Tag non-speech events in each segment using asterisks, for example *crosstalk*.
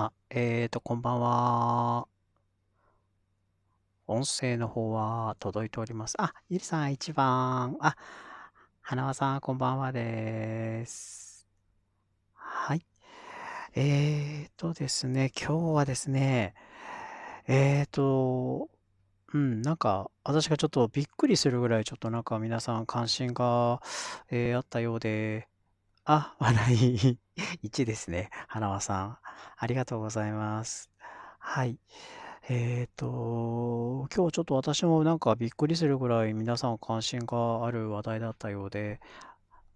あ、えーと、こんばんは。音声の方は届いております。あ、ゆりさん1番。あ、花輪さんこんばんはです。はい。えーとですね、今日はですね、えーと、うん、なんか私がちょっとびっくりするぐらいちょっとなんか皆さん関心が、えー、あったようで、あ、笑い1 *laughs* ですね。花輪さん。ありがとうございます。はい。えっ、ー、と、今日ちょっと私もなんかびっくりするぐらい皆さん関心がある話題だったようで、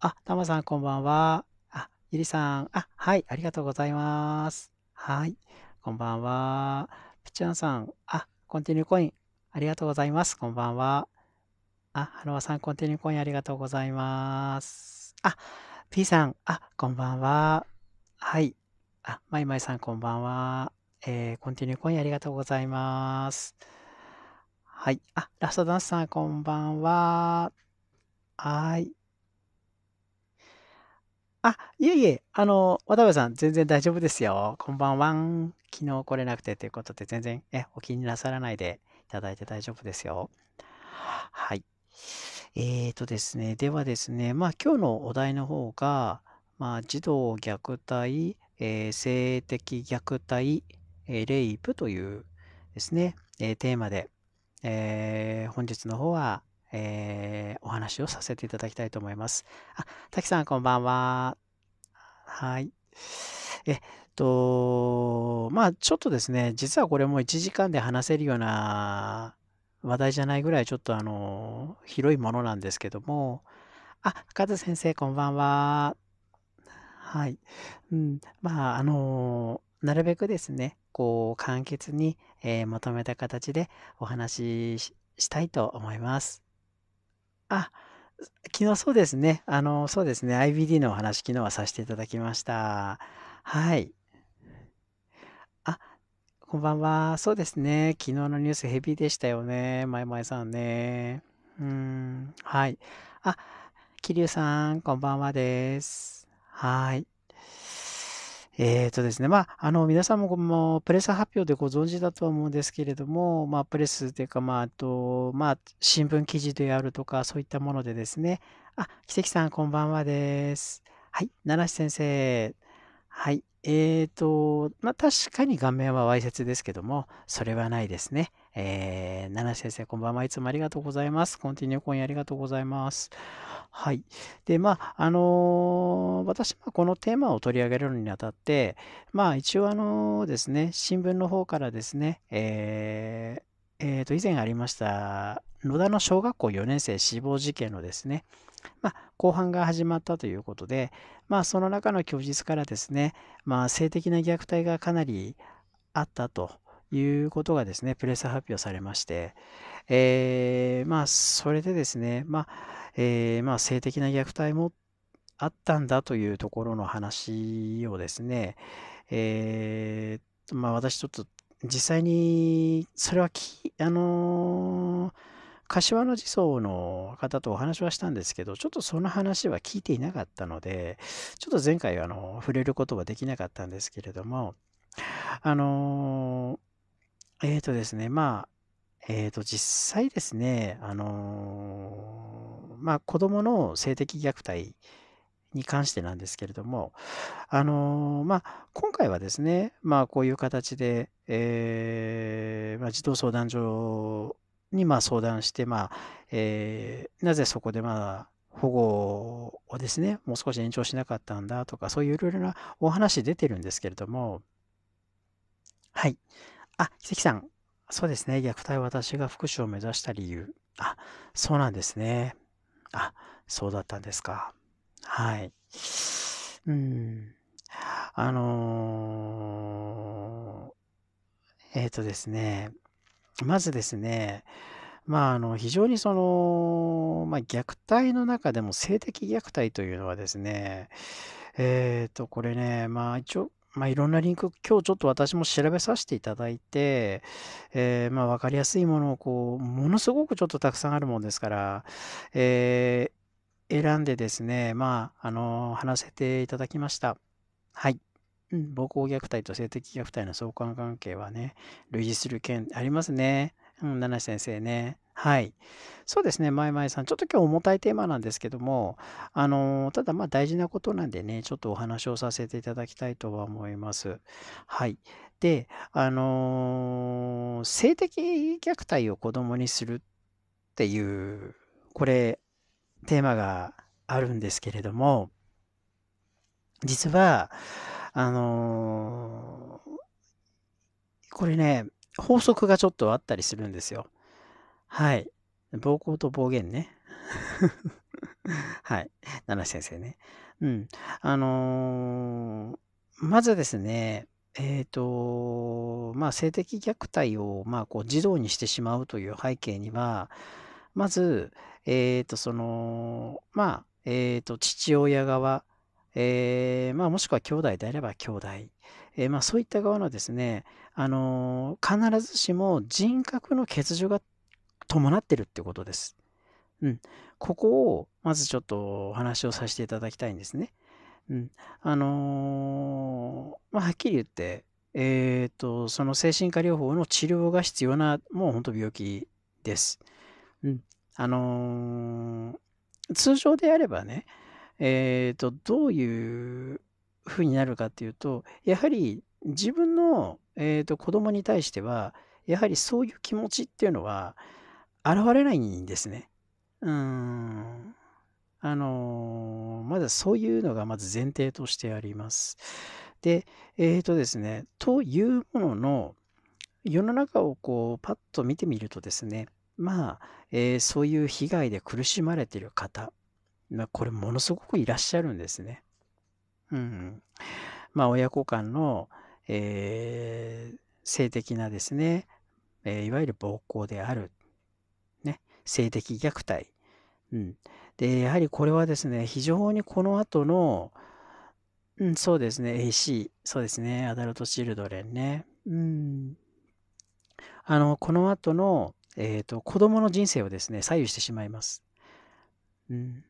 あ、たまさんこんばんは。あ、ゆりさん、あ、はい、ありがとうございます。はい、こんばんは。ぴちゃんさん、あ、コンティニューコイン、ありがとうございます。こんばんは。あ、はるわさん、コンティニューコインありがとうございます。あ、P さん、あ、こんばんはあハロワさんコンティニューコインありがとうございますあ p さんあこんばんははい、あ、まいまいさんこんばんは。えー、コンティニューコインありがとうございます。はい。あ、ラストダンスさんこんばんは。はい。あ、いえいえ、あの、渡部さん、全然大丈夫ですよ。こんばんは昨日来れなくてということで、全然えお気になさらないでいただいて大丈夫ですよ。はい。えーとですね、ではですね、まあ今日のお題の方が、まあ児童虐待、えー、性的虐待、えー、レイプというですね、えー、テーマで、えー、本日の方は、えー、お話をさせていただきたいと思います。あ、滝さんこんばんは。はい。えっと、まあちょっとですね、実はこれも1時間で話せるような話題じゃないぐらいちょっとあの、広いものなんですけども、あ、カズ先生こんばんは。はい。うん。まあ、あのー、なるべくですね、こう、簡潔に、えー、まとめた形でお話ししたいと思います。あ、昨日そうですね。あの、そうですね。IBD のお話、昨日はさせていただきました。はい。あ、こんばんは。そうですね。昨日のニュースヘビーでしたよね。まいまいさんね。うん。はい。あ、桐生さん、こんばんはです。はい。えーとですね、まあ、あの、皆さんももプレス発表でご存知だとは思うんですけれども、まあ、プレスというか、まあ、あと、まあ、新聞記事であるとか、そういったものでですね、あ、奇跡さん、こんばんはです。はい、奈良先生。はい。えーと、まあ、確かに画面はわいせつですけども、それはないですね。えー、七瀬先生、こんばんは。いつもありがとうございます。コンティニューコインありがとうございます。はい。で、まあ、あのー、私はこのテーマを取り上げるにあたって、まあ、一応、あのー、ですね、新聞の方からですね、えー、えー、と以前ありました野田の小学校4年生死亡事件のですね、まあ、後半が始まったということで、まあ、その中の供述からですね、まあ、性的な虐待がかなりあったということがですね、プレス発表されまして、えー、まあ、それでですね、まあ、えー、まあ、性的な虐待もあったんだというところの話をですね、えー、まあ、私ちょっと実際に、それはき、あのー、柏の児相の方とお話はしたんですけど、ちょっとその話は聞いていなかったので、ちょっと前回あの触れることはできなかったんですけれども、あのーえっ、ー、とですね、まあ、えっ、ー、と、実際ですね、あのー、まあ、子供の性的虐待に関してなんですけれども、あのまあ、今回はですね、まあ、こういう形で、えまあ、児童相談所にま相談して、まあえー、なぜそこでまあ保護をですね、もう少し延長しなかったんだとか、そういういろいろなお話出てるんですけれども、はい。あ、奇跡さん。そうですね。虐待私が福祉を目指した理由。あ、そうなんですね。あ、そうだったんですか。はい。うん。あのー、えっ、ー、とですね。まずですね、まあ、あの非常にその、まあ、虐待の中でも性的虐待というのはですね、えっ、ー、と、これね、まあ一応、まあ、いろんなリンク、今日ちょっと私も調べさせていただいて、えー、まあ、わかりやすいものを、こう、ものすごくちょっとたくさんあるもんですから、えー、選んでですね、まあ、あの、話せていただきました。はい。暴行虐待と性的虐待の相関関係はね、類似する件ありますね。うん、七先生ね。はい。そうですね、まいまいさん。ちょっと今日重たいテーマなんですけども、あのただまあ大事なことなんでね、ちょっとお話をさせていただきたいとは思います。はい。で、あのー、性的虐待を子供にするっていう、これ、テーマがあるんですけれども、実は、あのー、これね、法則がちょっとあったりするんですよ。はい。暴行と暴言ね。*laughs* はい。七瀬先生ね。うん。あのー、まずですね、えっ、ー、と、まあ、性的虐待を、まあ、こう、児童にしてしまうという背景には、まず、えっ、ー、と、その、まあ、えっ、と、父親側、えー、まあ、もしくは兄弟であれば兄弟、えー、まあ、そういった側のですね、あのー、必ずしも人格の欠如が伴ってるってことです。うん。ここを、まずちょっとお話をさせていただきたいんですね。うん。あのー、まあ、はっきり言って、えー、と、その精神科療法の治療が必要な、もう本当病気です。うん。あの通常であればね、えっ、と、どういうふうになるかっていうと、やはり自分のえーと、子供に対しては、やはりそういう気持ちっていうのは、現れないんですね。うん。あのー、まだそういうのがまず前提としてあります。で、えっ、ー、とですね、というものの、世の中をこう、パッと見てみるとですね、まあ、えー、そういう被害で苦しまれている方、まあ、これものすごくいらっしゃるんですね。うん。まあ、親子間の、えー、性的なですね、えー、いわゆる暴行である、ね、性的虐待、うん、でやはりこれはですね非常にこの後の、うん、そうですね AC そうですねアダルト・チルドレンね、うん、あのこの後の、えーと、と子供の人生をですね左右してしまいます、うん、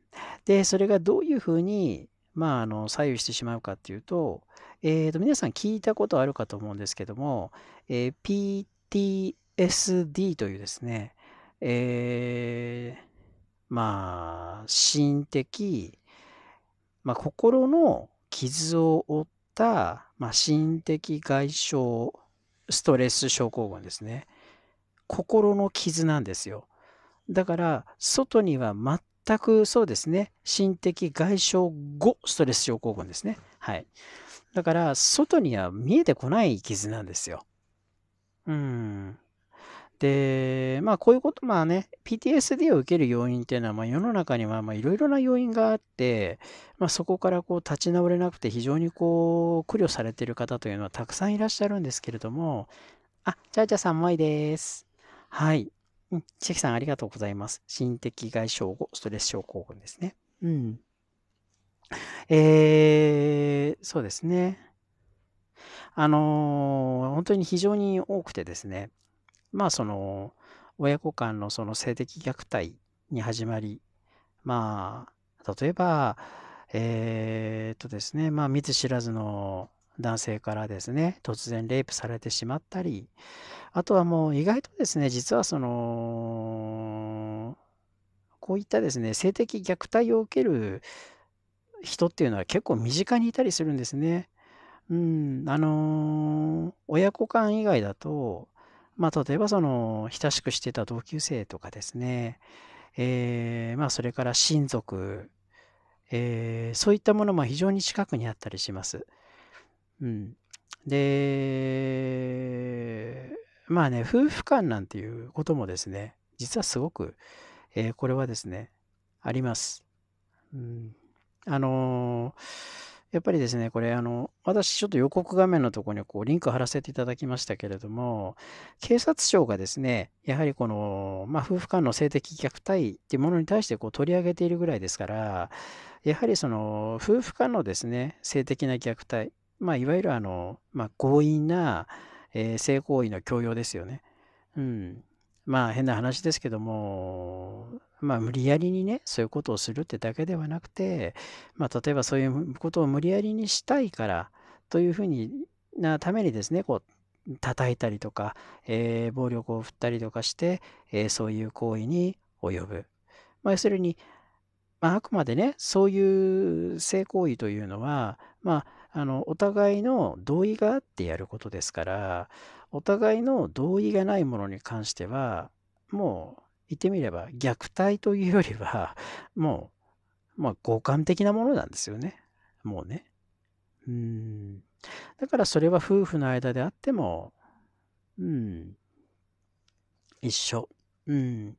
でそれがどういうふうにまあ、あの左右してしまうかっていうと,、えー、と皆さん聞いたことあるかと思うんですけども、えー、PTSD というですね、えー、まあ心的、まあ、心の傷を負った、まあ、心的外傷ストレス症候群ですね心の傷なんですよだから外には全くそうですね、心的外傷後ストレス症候群ですね。はい。だから、外には見えてこない傷なんですよ。うん。で、まあ、こういうこと、まあね、PTSD を受ける要因っていうのは、まあ、世の中にはいろいろな要因があって、まあ、そこからこう立ち直れなくて、非常にこう、苦慮されている方というのはたくさんいらっしゃるんですけれども、あ、じゃあじゃあもいです。はい。うん。千さん、ありがとうございます。心的外傷後、ストレス症候群ですね。うん。えー、そうですね。あのー、本当に非常に多くてですね、まあその、親子間のその性的虐待に始まり、まあ、例えば、えー、っとですね、まあ見ず知らずの男性からですね、突然レイプされてしまったり、あとはもう意外とですね、実はその、こういったですね、性的虐待を受ける人っていうのは結構身近にいたりするんですね。うん、あのー、親子間以外だと、まあ、例えばその親しくしてた同級生とかですね、えー、まあ、それから親族、えー、そういったものも非常に近くにあったりします。うん。で、まあね、夫婦間なんていうこともですね、実はすごく、えー、これはですね、あります。うん、あのー、やっぱりですね、これ、あの、私ちょっと予告画面のところにこうリンク貼らせていただきましたけれども、警察庁がですね、やはりこの、まあ、夫婦間の性的虐待っていうものに対してこう取り上げているぐらいですから、やはりその、夫婦間のですね、性的な虐待、まあ、いわゆるあの、まあ、強引な、えー、性行為の強要ですよね。うん。まあ変な話ですけども、まあ無理やりにね、そういうことをするってだけではなくて、まあ例えばそういうことを無理やりにしたいからというふうになためにですね、こう叩いたりとか、えー、暴力を振ったりとかして、えー、そういう行為に及ぶ。まあ要するに、まあ、あくまでね、そういう性行為というのは、まああの、お互いの同意があってやることですから、お互いの同意がないものに関しては、もう言ってみれば虐待というよりは、もう、まあ、互換的なものなんですよね。もうね。うん。だからそれは夫婦の間であっても、うん。一緒。うん。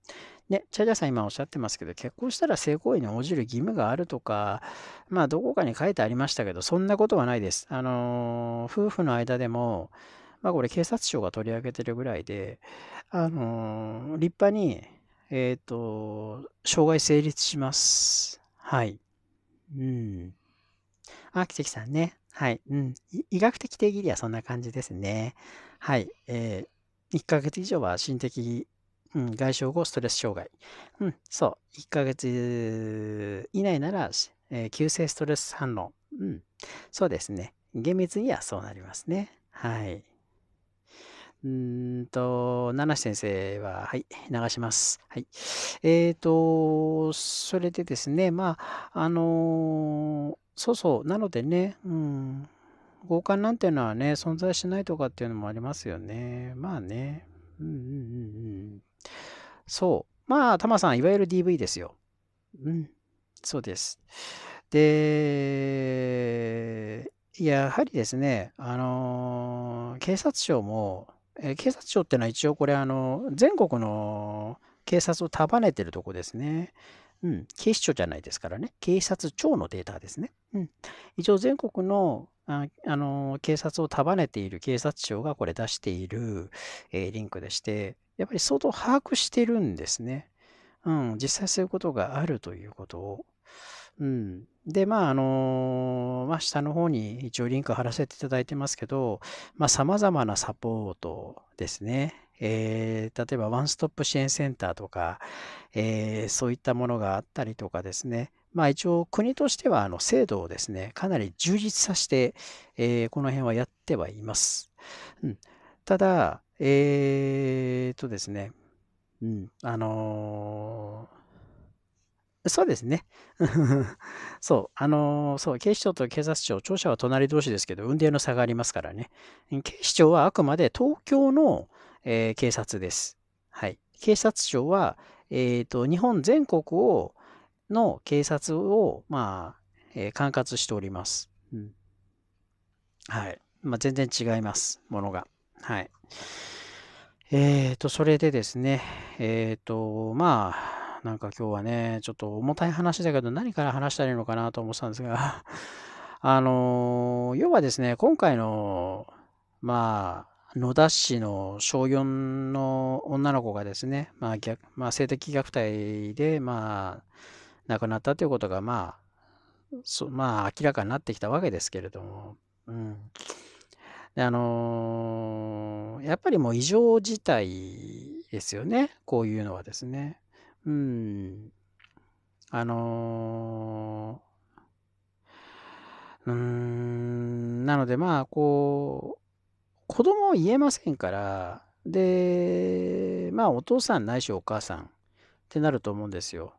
ね、チャイャさん今おっしゃってますけど、結婚したら性行為に応じる義務があるとか、まあ、どこかに書いてありましたけど、そんなことはないです。あのー、夫婦の間でも、まあ、これ警察庁が取り上げてるぐらいで、あのー、立派に、えっ、ー、と、障害成立します。はい。うん。あ、奇跡さんね。はい。うん。医学的定義ではそんな感じですね。はい。えー、1ヶ月以上は心的うん、外傷後ストレス障害。うん、そう。1ヶ月以内なら、えー、急性ストレス反応。うん。そうですね。厳密にはそうなりますね。はい。うんと、七瀬先生は、はい、流します。はい。えっ、ー、と、それでですね、まあ、あのー、そうそう、なのでね、うん、合姦なんていうのはね、存在しないとかっていうのもありますよね。まあね。うんうんうんうん。そう。まあ、タマさん、いわゆる DV ですよ。うん。そうです。で、やはりですね、あのー、警察庁も、えー、警察庁ってのは一応これ、あの、全国の警察を束ねてるとこですね。うん、警視庁じゃないですからね、警察庁のデータですね。うん、一応、全国のああの警察を束ねている警察庁がこれ出している、えー、リンクでして、やっぱり相当把握してるんですね。うん、実際そういうことがあるということを。うん、で、まあ、あのー、まあ、下の方に一応リンク貼らせていただいてますけど、まあ、様々なサポートですね。えー、例えばワンストップ支援センターとか、えー、そういったものがあったりとかですね、まあ、一応国としてはあの制度をですね、かなり充実させて、えー、この辺はやってはいます。うん、ただ、えー、とですね、うん、あのー、そうですね。*laughs* そう、あのー、そう、警視庁と警察庁、庁舎は隣同士ですけど、運転の差がありますからね。警視庁はあくまで東京の、えー、警察です。はい。警察庁は、えっ、ー、と、日本全国を、の警察を、まあ、えー、管轄しております。うん、はい。まあ、全然違います、ものが。はい。えっ、ー、と、それでですね、えっ、ー、と、まあ、なんか今日はね、ちょっと重たい話だけど、何から話したらいいのかなと思ってたんですが、*laughs* あの要はですね、今回の、まあ、野田市の小4の女の子がですね、まあ逆まあ、性的虐待で、まあ、亡くなったということが、まあそまあ、明らかになってきたわけですけれども、うんであのー、やっぱりもう異常事態ですよね、こういうのはですね。うん、あのー、うんなのでまあこう子供は言えませんから、で、まあお父さんないしお母さんってなると思うんですよ。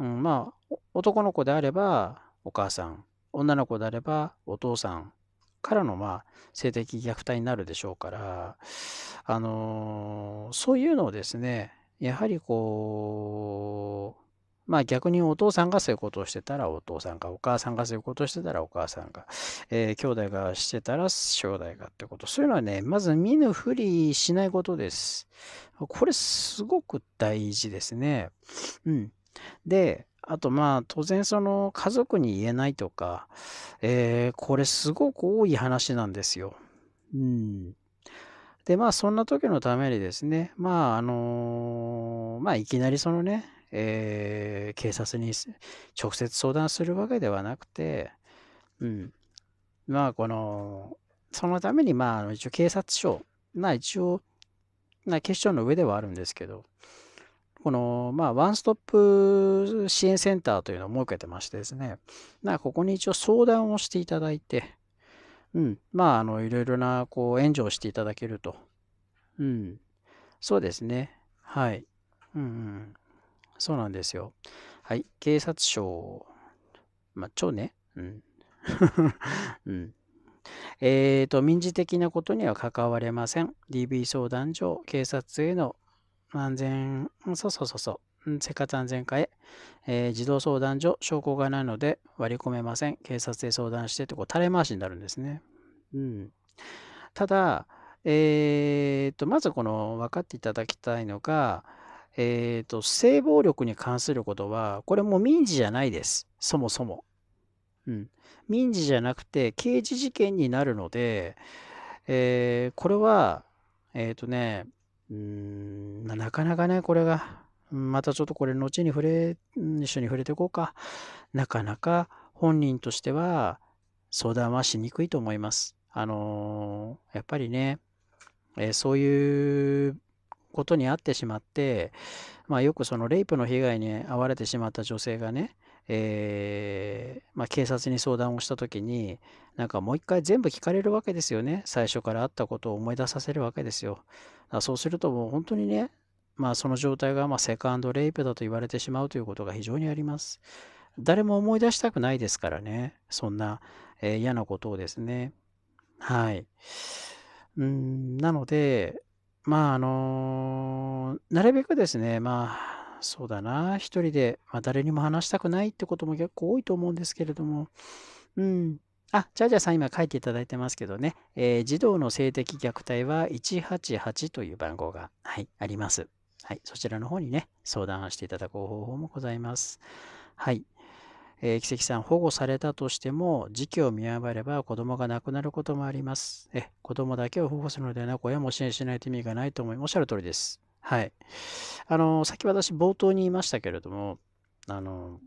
うん、まあ男の子であればお母さん、女の子であればお父さんからのまあ性的虐待になるでしょうから、あのー、そういうのをですね、やはりこう、まあ逆にお父さんがそういうことをしてたらお父さんが、お母さんがそういうことをしてたらお母さんが、えー、兄弟がしてたら兄弟がってこと。そういうのはね、まず見ぬふりしないことです。これすごく大事ですね。うん。で、あとまあ当然その家族に言えないとか、えー、これすごく多い話なんですよ。うん。でまあそんな時のためにですね、まああのー、まあいきなりそのね、えー、警察に直接相談するわけではなくて、うん、まあこの、そのためにまあ一応警察署、まあ一応、まあ、警視庁の上ではあるんですけど、この、まあ、ワンストップ支援センターというのを設けてましてですね、なここに一応相談をしていただいて、うん、まあ、あの、いろいろな、こう、援助をしていただけると。うん、そうですね。はい。うん、うん。そうなんですよ。はい。警察庁。まあ、庁ね。うん。*laughs* うん。えっ、ー、と、民事的なことには関われません。DB 相談所、警察への安全、そうそうそうそう、生活安全課へ、えー、児童相談所、証拠がないので割り込めません。警察へ相談してってこう垂れ回しになるんですね。うん。ただ、えっ、ー、と、まずこの分かっていただきたいのが、えっ、ー、と、性暴力に関することは、これも民事じゃないです。そもそも。うん。民事じゃなくて、刑事事件になるので、えー、これは、えっ、ー、とね、うん、なかなかね、これが、またちょっとこれ後に触れ、一緒に触れていこうか。なかなか本人としては相談はしにくいと思います。あのー、やっぱりね、えー、そういうことに遭ってしまって、まあ、よくそのレイプの被害に遭われてしまった女性がね、えー、まあ、警察に相談をした時になんかもう一回全部聞かれるわけですよね最初からあったことを思い出させるわけですよそうするともう本当にね、まあ、その状態がまセカンドレイプだと言われてしまうということが非常にあります誰も思い出したくないですからねそんな、えー、嫌なことをですねはいうんなのでまあ、あのー、なるべくですね、まあ、そうだな、一人で、まあ、誰にも話したくないってことも結構多いと思うんですけれども、うん。あ、じゃあじゃあさん今書いていただいてますけどね、えー、児童の性的虐待は188という番号が、はい、あります。はい、そちらの方にね、相談していただく方法もございます。はい。えー、奇跡さん保護されたとしても、時期を見誤れば子供が亡くなることもあります。え子供だけを保護するのではなく、親も支援しないと意味がないと思い、おっしゃる通りです。はい。あの、さっき私冒頭に言いましたけれども、あの、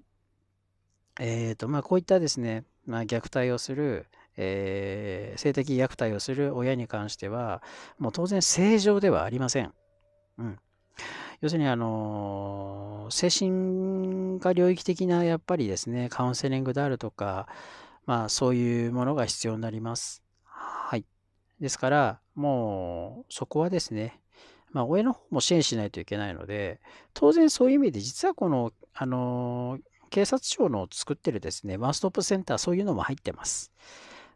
えっ、ー、と、まあ、こういったですね、まあ、虐待をする、えー、性的虐待をする親に関しては、もう当然正常ではありません。うん。要するにあの、精神科領域的なやっぱりですね、カウンセリングであるとか、まあそういうものが必要になります。はい。ですから、もうそこはですね、まあ親の方も支援しないといけないので、当然そういう意味で実はこの、あの、警察庁の作ってるですね、ワンストップセンター、そういうのも入ってます。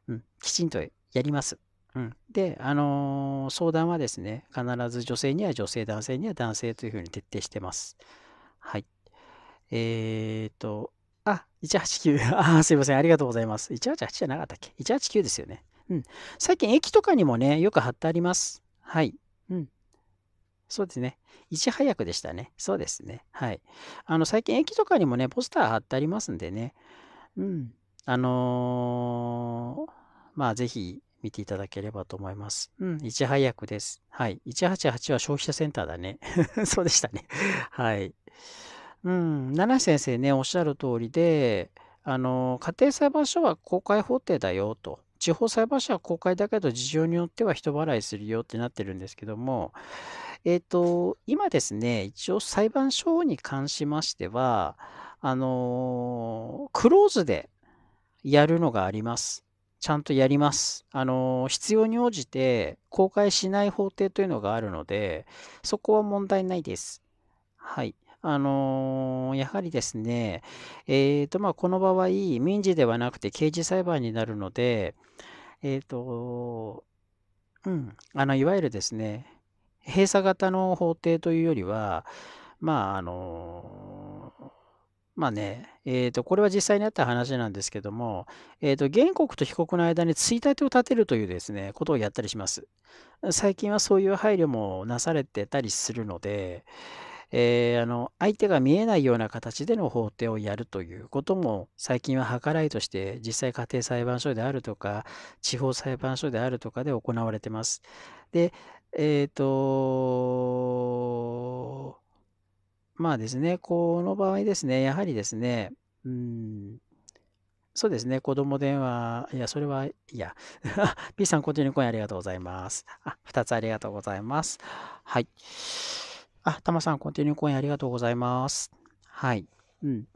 うん、きちんとやります。うん、で、あのー、相談はですね、必ず女性には女性、男性には男性というふうに徹底してます。はい。えっ、ー、と、あ、189、*laughs* あ、すいません、ありがとうございます。188じゃなかったっけ ?189 ですよね。うん。最近駅とかにもね、よく貼ってあります。はい。うん。そうですね。いち早くでしたね。そうですね。はい。あの、最近駅とかにもね、ポスター貼ってありますんでね。うん。あのー、まあ、ぜひ、見ていただければと思います。うん、いち早くです。はい。188は消費者センターだね。*laughs* そうでしたね。はい。うん、七瀬先生ね、おっしゃる通りで、あの、家庭裁判所は公開法廷だよと。地方裁判所は公開だけど、事情によっては人払いするよってなってるんですけども、えっ、ー、と、今ですね、一応裁判所に関しましては、あの、クローズでやるのがあります。ちゃんとやります。あの、必要に応じて公開しない法廷というのがあるので、そこは問題ないです。はい。あのやはりですね、えっ、ー、と、まあ、この場合、民事ではなくて刑事裁判になるので、えっ、ー、と、うん、あの、いわゆるですね、閉鎖型の法廷というよりは、まあ、あのまあね、えっ、ー、と、これは実際にあった話なんですけども、えっ、ー、と、原告と被告の間についたてを立てるというですね、ことをやったりします。最近はそういう配慮もなされてたりするので、えー、あの、相手が見えないような形での法廷をやるということも、最近は計らいとして、実際家庭裁判所であるとか、地方裁判所であるとかで行われてます。で、えっ、と、まあですね、この場合ですね、やはりですね、うん、そうですね、子供電話、いや、それは、いや、P *laughs* さん、コンティニューコインありがとうございます。あ、2つありがとうございます。はい。あ、たまさん、コンティニューコインありがとうございます。はい。うん。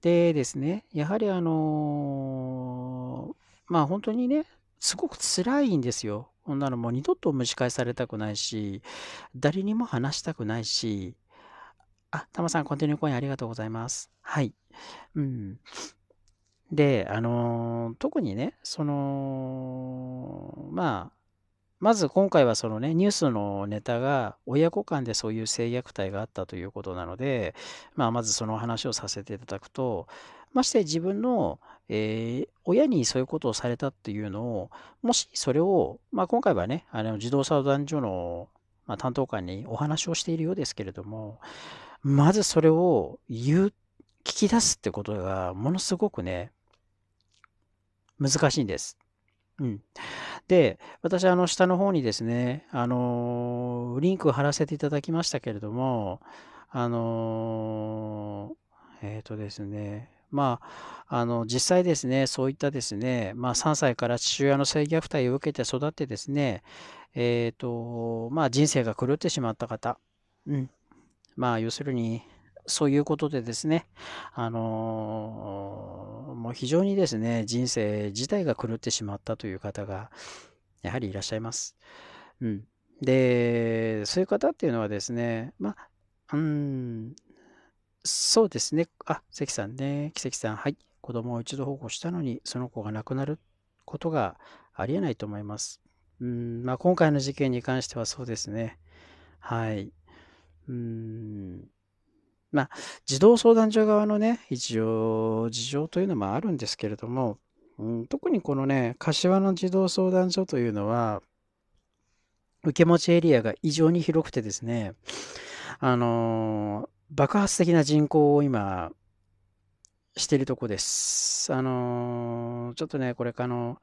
でですね、やはりあのー、まあ本当にね、すごく辛いんですよ。こんなのもう二度と蒸し返されたくないし、誰にも話したくないし、あ、たさん、コンティニューコインありがとうございます。はい。うん。で、あのー、特にね、その、まあ、まず今回はそのね、ニュースのネタが親子間でそういう性虐待があったということなので、まあ、まずその話をさせていただくと、まして自分の、えー、親にそういうことをされたっていうのを、もしそれを、まあ、今回はね、あの児童相談所の、まあ、担当官にお話をしているようですけれども、まずそれを言う、聞き出すってことが、ものすごくね、難しいんです。うん。で、私、あの、下の方にですね、あのー、リンクを貼らせていただきましたけれども、あのー、えっ、ー、とですね、まあ、あの実際ですね、そういったですね、まあ、3歳から父親の性虐待を受けて育ってですね、えーとまあ、人生が狂ってしまった方、うんまあ、要するに、そういうことでですね、あのー、もう非常にですね、人生自体が狂ってしまったという方が、やはりいらっしゃいます。うん。で、そういう方っていうのはですね、まあ、うん、そうですね。あ、関さんね、奇跡さん、はい。子供を一度保護したのに、その子が亡くなることがありえないと思います。うん、まあ、今回の事件に関してはそうですね。はい。うーん。まあ、児童相談所側のね、一応、事情というのもあるんですけれども、うん、特にこのね、柏の児童相談所というのは、受け持ちエリアが異常に広くてですね、あの爆発的な人口を今、してるとこです。あのちょっとね、これかの、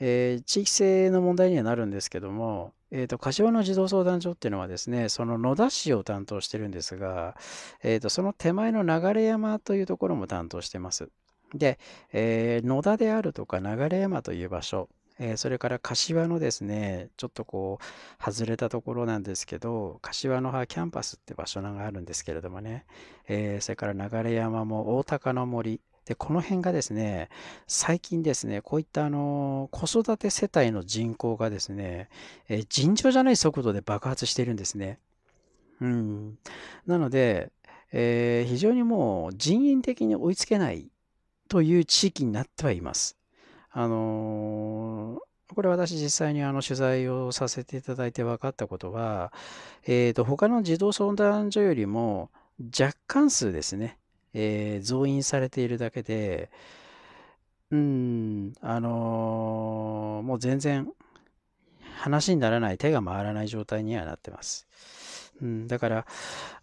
えー、地域性の問題にはなるんですけども、えーと、柏の児童相談所っていうのはですね、その野田市を担当してるんですが、えーと、とその手前の流山というところも担当してます。で、えー、野田であるとか流山という場所、えー、それから柏のですね、ちょっとこう、外れたところなんですけど、柏の葉キャンパスって場所があるんですけれどもね、えー、それから流山も大鷹の森、で、この辺がですね、最近ですね、こういったあの子育て世帯の人口がですね、えー、尋常じゃない速度で爆発しているんですね。うん。なので、えー、非常にもう人員的に追いつけないという地域になってはいます。あのー、これ私実際にあの取材をさせていただいて分かったことは、えーと、と他の児童相談所よりも若干数ですね、えー、増員されているだけで、うん、あのー、もう全然話にならない、手が回らない状態にはなってます。うん、だから、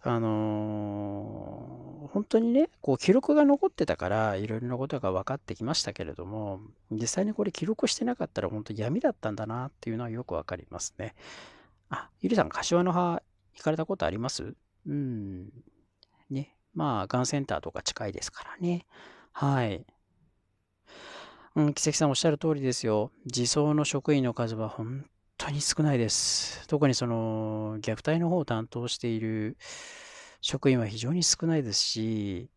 あのー、本当にね、こう記録が残ってたから、いろいろなことが分かってきましたけれども、実際にこれ記録してなかったら本当闇だったんだなっていうのはよく分かりますね。あ、ゆりさん、柏の葉行かれたことありますうん。ね。まあ、がんセンターとか近いですからね。はい。うん、奇跡さんおっしゃる通りですよ。自走の職員の数は本当に少ないです。特にその、虐待の方を担当している職員は非常に少ないですし、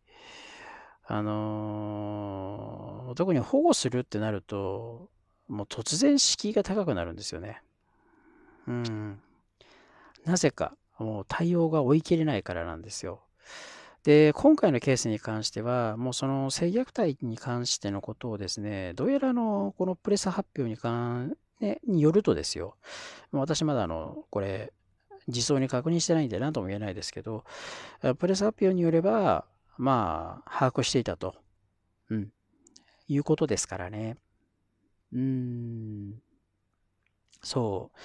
あのー、特に保護するってなると、もう突然敷居が高くなるんですよね。うん。なぜか、もう対応が追い切れないからなんですよ。で、今回のケースに関しては、もうその性虐待に関してのことをですね、どうやらのこのプレス発表に関、ね、によるとですよ、私まだあの、これ、実相に確認してないんで何とも言えないですけど、プレス発表によれば、まあ、把握していたと、うん、いうことですからね。うん。そう。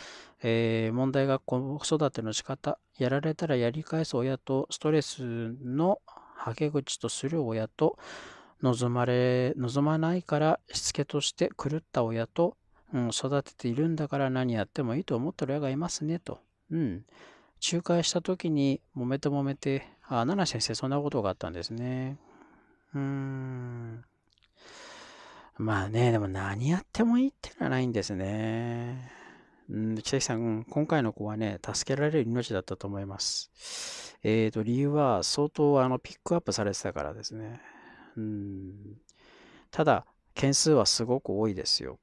えー、問題が子育ての仕方、やられたらやり返す親と、ストレスのはけ口とする親と、望まれ、望まないからしつけとして狂った親と、うん、育てているんだから何やってもいいと思ってる親がいますね、と。うん。仲介した時に揉めて揉めて、あ、奈々先生、そんなことがあったんですね。うーん。まあね、でも何やってもいいってのはないんですね。うん、千崎さん、今回の子はね、助けられる命だったと思います。えっ、ー、と、理由は相当あのピックアップされてたからですね。うん、ただ、件数はすごく多いですよ。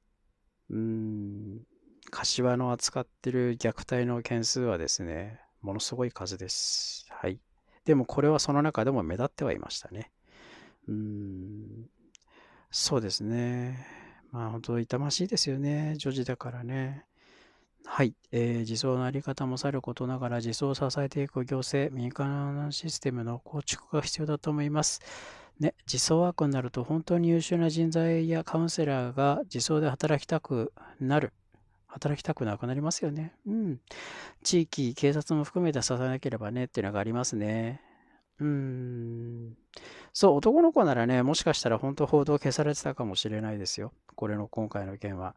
うん、柏の扱ってる虐待の件数はですね、ものすごい数です。はい。でもこれはその中でも目立ってはいましたね。うん、そうですね。まあ本当痛ましいですよね。女児だからね。はい、えー、自走のあり方もさることながら、自走を支えていく行政、民間のシステムの構築が必要だと思います。ね、自走ワークになると、本当に優秀な人材やカウンセラーが自走で働きたくなる。働きたくなくなりますよね。うん。地域、警察も含めて支えなければねっていうのがありますね。うーん。そう、男の子ならね、もしかしたら本当報道消されてたかもしれないですよ。これの今回の件は。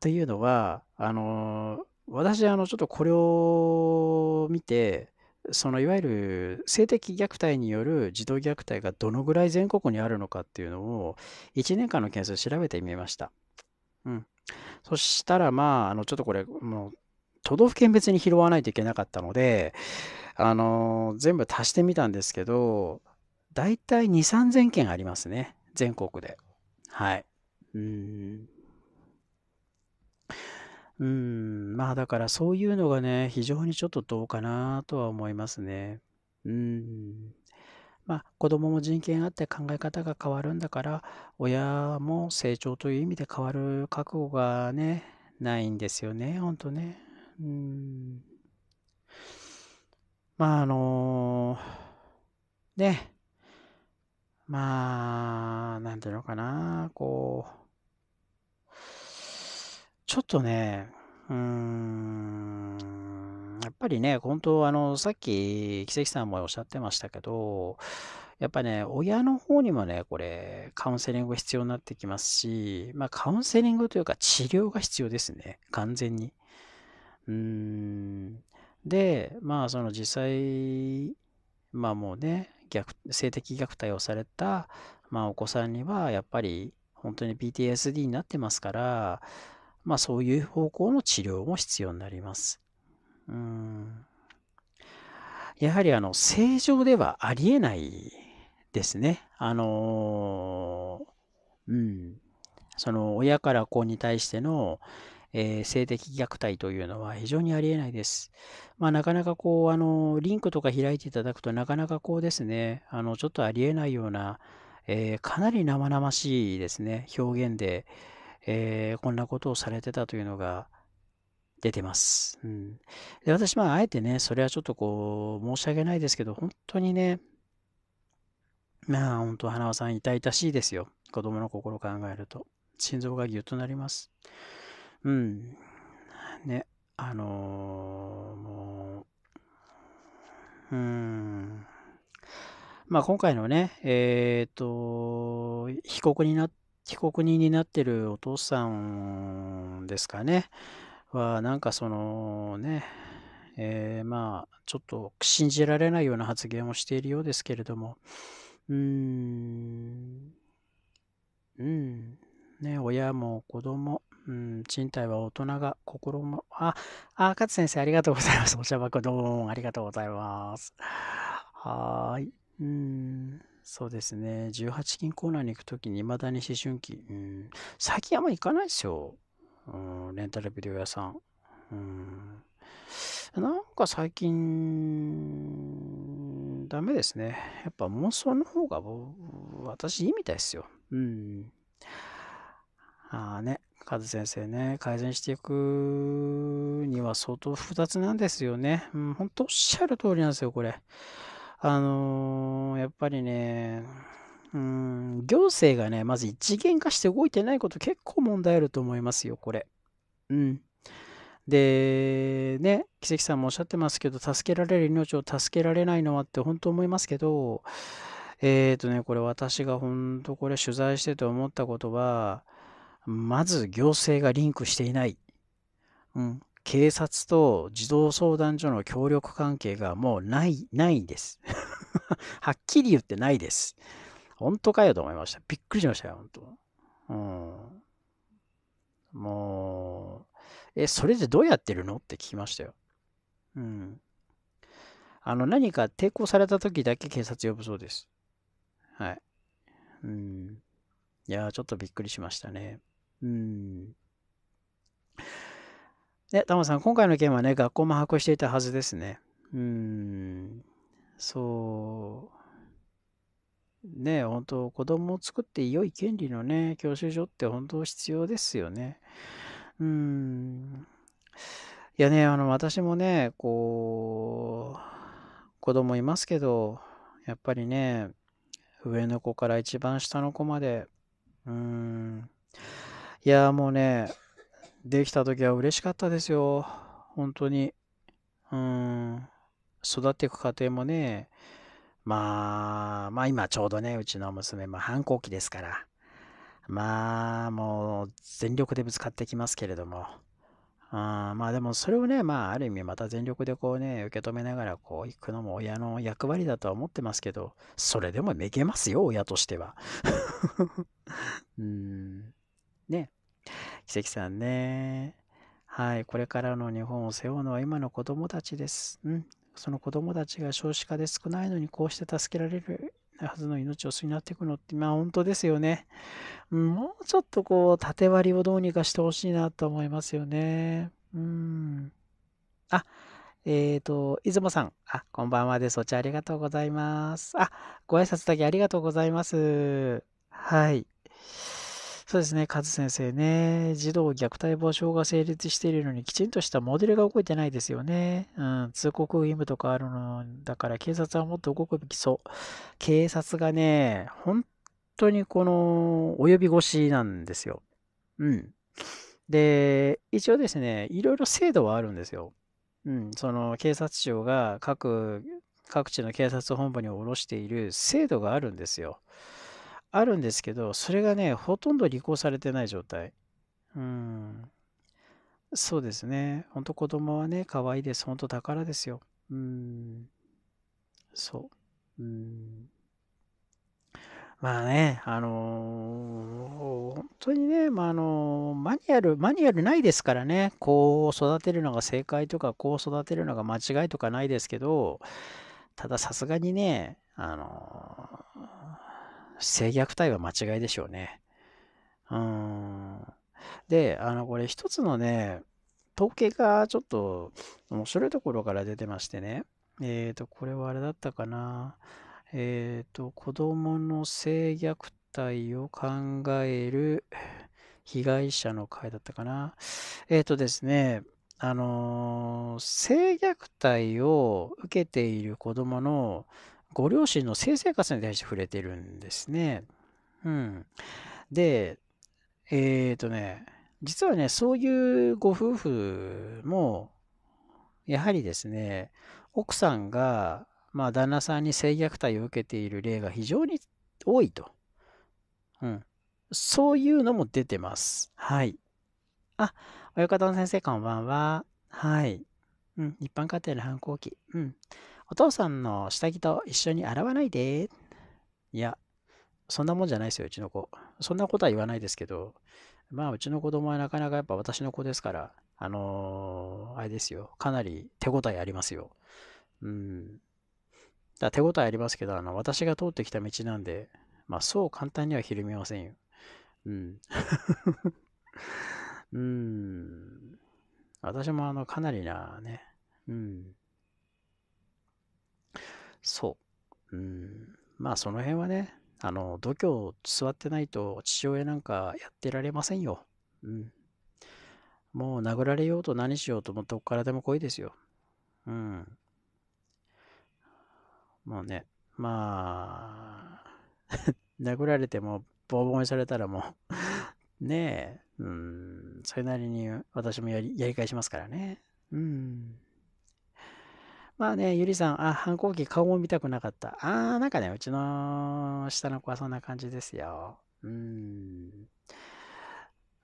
というのは、あの私、あの、ちょっとこれを見て、そのいわゆる性的虐待による児童虐待がどのぐらい全国にあるのかっていうのを1年間の件数調べてみました。うん。そしたらまあ、あのちょっとこれもう都道府県別に拾わないといけなかったので、あの、全部足してみたんですけど、だいたい2、3000件ありますね。全国で。はい。うん。うん。まあだからそういうのがね、非常にちょっとどうかなとは思いますね。うん。まあ、子供も人権あって考え方が変わるんだから親も成長という意味で変わる覚悟がねないんですよねほんとねうんまああのー、ね、まあ、なんていうのかな、こう、ちょっとね、うーん、やっぱりね、本当、あの、さっき、奇跡さんもおっしゃってましたけど、やっぱね、親の方にもね、これ、カウンセリング必要になってきますし、まあ、カウンセリングというか治療が必要ですね、完全に。うーん。で、まあ、その実際、まあもうね、逆性的虐待をされた、まあ、お子さんには、やっぱり本当に PTSD になってますから、まあ、そういう方向の治療も必要になります。うん。やはり、あの、正常ではありえないですね。あのー、うん。その、親から子に対しての、えー、性的虐待というのは非常にありえないです。まあ、なかなかこう、あの、リンクとか開いていただくと、なかなかこうですね、あの、ちょっとありえないような、えー、かなり生々しいですね、表現で、えー、こんなことをされてたというのが、出てます。うん、で私、まあ、あえてね、それはちょっとこう、申し訳ないですけど、本当にね、まあ、本当、花輪さん、痛々しいですよ。子供の心を考えると。心臓がぎゅっとなります。うん。ね、あのー、もう、うん。まあ、今回のね、えっ、ー、と、被告にな、被告人になってるお父さんですかね、は、なんかそのね、えー、まあ、ちょっと信じられないような発言をしているようですけれども、うーん、うん、ね、親も子供うん、賃貸は大人が心も、あ、あ、勝先生ありがとうございます。お茶箱どうもありがとうございます。はーい。うん、そうですね。18金コーナーに行くときに未だに思春期。うん、最近あんま行かないですよ。うん、レンタルビデオ屋さん。うん、なんか最近、ダメですね。やっぱ妄想の方が私いいみたいですよ。うん。ああね。カズ先生ね、改善していくには相当複雑なんですよね。うん、本当おっしゃる通りなんですよ、これ。あのー、やっぱりね、うん、行政がね、まず一元化して動いてないこと結構問題あると思いますよ、これ。うん。で、ね、奇跡さんもおっしゃってますけど、助けられる命を助けられないのはって本当思いますけど、えっ、ー、とね、これ私が本当これ取材してて思ったことは、まず行政がリンクしていない。うん、警察と児童相談所の協力関係がもうない、ないんです。*laughs* はっきり言ってないです。本当かよと思いました。びっくりしましたよ、本当。うん。もう、え、それでどうやってるのって聞きましたよ。うん。あの、何か抵抗された時だけ警察呼ぶそうです。はい。うん。いやちょっとびっくりしましたね。うん。で、タモさん、今回の件はね、学校も把握していたはずですね。うん。そう。ね本当子供を作って良い権利のね、教習所って本当必要ですよね。うん。いやね、あの、私もね、こう、子供いますけど、やっぱりね、上の子から一番下の子まで、うーん、いや、もうね、できた時は嬉しかったですよ。本当に。うん。育っていく過程もね、まあ、まあ今ちょうどね、うちの娘、も反抗期ですから、まあもう全力でぶつかってきますけれども、あまあでもそれをね、まあある意味また全力でこうね、受け止めながらこう行くのも親の役割だとは思ってますけど、それでもめげますよ、親としては。*laughs* うんね。奇跡さんね。はい。これからの日本を背負うのは今の子供たちです。うん。その子供たちが少子化で少ないのにこうして助けられるはずの命を失っていくのって、まあ本当ですよね。もうちょっとこう、縦割りをどうにかしてほしいなと思いますよね。うん。あ、えっ、ー、と、出雲さん。あ、こんばんはです。お茶ありがとうございます。あ、ご挨拶だけありがとうございます。はい。そうですね、カズ先生ね、児童虐待防止法が成立しているのに、きちんとしたモデルが動いてないですよね。うん、通告義務とかあるのだから、警察はもっと動くべきそう。警察がね、本当にこの、及び腰なんですよ。うん。で、一応ですね、いろいろ制度はあるんですよ。うん、その警察庁が各、各地の警察本部に下ろしている制度があるんですよ。あるんですけど、それがね、ほとんど履行されてない状態。うん。そうですね。ほんと子供はね、可愛いです。ほんと宝ですよ。うん。そう。うん。まあね、あのー、本当にね、まあ、あのー、マニュアル、マニュアルないですからね、こう育てるのが正解とか、こう育てるのが間違いとかないですけど、たださすがにね、あのー性虐待は間違いでしょうね。うん。で、あの、これ一つのね、統計がちょっと面白いところから出てましてね。えっ、ー、と、これはあれだったかな。えっ、ー、と、子供の性虐待を考える被害者の会だったかな。えっ、ー、とですね、あの性虐待を受けている子供のご両親の性生活に対して触れてるんですね。うん。で、えっ、ー、とね、実はね、そういうご夫婦も、やはりですね、奥さんが、まあ、旦那さんに性虐待を受けている例が非常に多いと。うん。そういうのも出てます。はい。あ、親方の先生、こんばんは。はい。うん。一般家庭の反抗期。うん。お父さんの下着と一緒に洗わないで。いや、そんなもんじゃないですよ、うちの子。そんなことは言わないですけど、まあ、うちの子供はなかなかやっぱ私の子ですから、あのー、あれですよ、かなり手応えありますよ。うん。だ手応えありますけど、あの、私が通ってきた道なんで、まあ、そう簡単にはひるみませんよ。うん。*laughs* うん。私もあの、かなりなね、うん。そう。うん。まあその辺はね、あの、度胸座ってないと父親なんかやってられませんよ。うん。もう殴られようと何しようともどこからでも来いですよ。うん。もうね、まあ、*laughs* 殴られても、ボーボーにされたらもう *laughs* ねえ、うん、それなりに私もやりやり返しますからね。うん。まあね、ゆりさん、あ、反抗期顔も見たくなかった。あー、なんかね、うちの下の子はそんな感じですよ。うん。